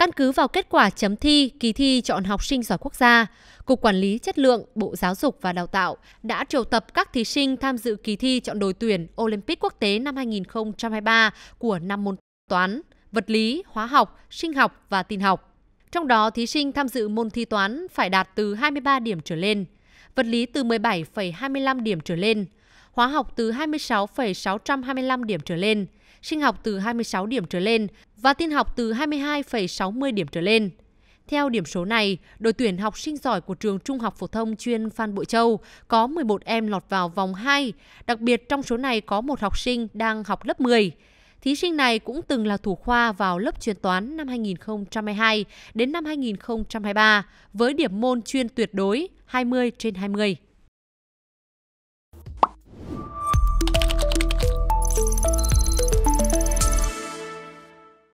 Căn cứ vào kết quả chấm thi, kỳ thi chọn học sinh giỏi quốc gia, Cục Quản lý Chất lượng, Bộ Giáo dục và Đào tạo đã triệu tập các thí sinh tham dự kỳ thi chọn đội tuyển Olympic quốc tế năm 2023 của năm môn toán, vật lý, hóa học, sinh học và tin học. Trong đó, thí sinh tham dự môn thi toán phải đạt từ 23 điểm trở lên, vật lý từ 17,25 điểm trở lên, hóa học từ 26,625 điểm trở lên, sinh học từ 26 điểm trở lên và tin học từ 22,60 điểm trở lên. Theo điểm số này, đội tuyển học sinh giỏi của trường Trung học phổ thông chuyên Phan Bội Châu có 11 em lọt vào vòng 2, đặc biệt trong số này có một học sinh đang học lớp 10. Thí sinh này cũng từng là thủ khoa vào lớp chuyên toán năm 2022 đến năm 2023 với điểm môn chuyên tuyệt đối 20 trên 20.